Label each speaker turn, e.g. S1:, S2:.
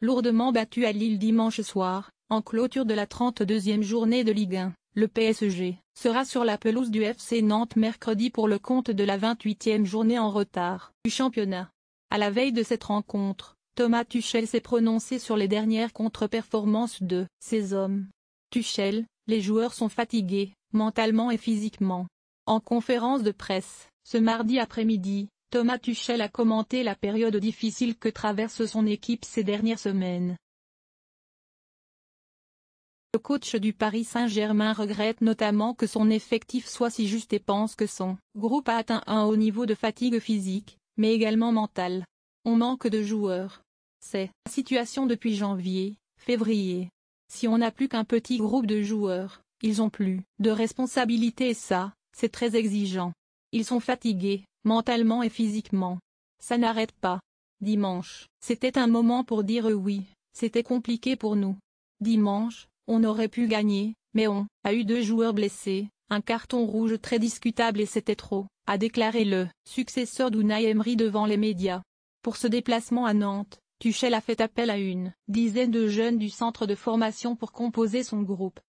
S1: Lourdement battu à Lille dimanche soir, en clôture de la 32e journée de Ligue 1, le PSG sera sur la pelouse du FC Nantes mercredi pour le compte de la 28e journée en retard du championnat. À la veille de cette rencontre, Thomas Tuchel s'est prononcé sur les dernières contre-performances de ses hommes. Tuchel, les joueurs sont fatigués, mentalement et physiquement. En conférence de presse, ce mardi après-midi, Thomas Tuchel a commenté la période difficile que traverse son équipe ces dernières semaines. Le coach du Paris Saint-Germain regrette notamment que son effectif soit si juste et pense que son groupe a atteint un haut niveau de fatigue physique, mais également mentale. On manque de joueurs. C'est la situation depuis janvier, février. Si on n'a plus qu'un petit groupe de joueurs, ils ont plus de responsabilités et ça, c'est très exigeant. Ils sont fatigués, mentalement et physiquement. Ça n'arrête pas. Dimanche, c'était un moment pour dire euh, oui, c'était compliqué pour nous. Dimanche, on aurait pu gagner, mais on a eu deux joueurs blessés, un carton rouge très discutable et c'était trop, a déclaré le successeur d'Unai Emery devant les médias. Pour ce déplacement à Nantes, Tuchel a fait appel à une dizaine de jeunes du centre de formation pour composer son groupe.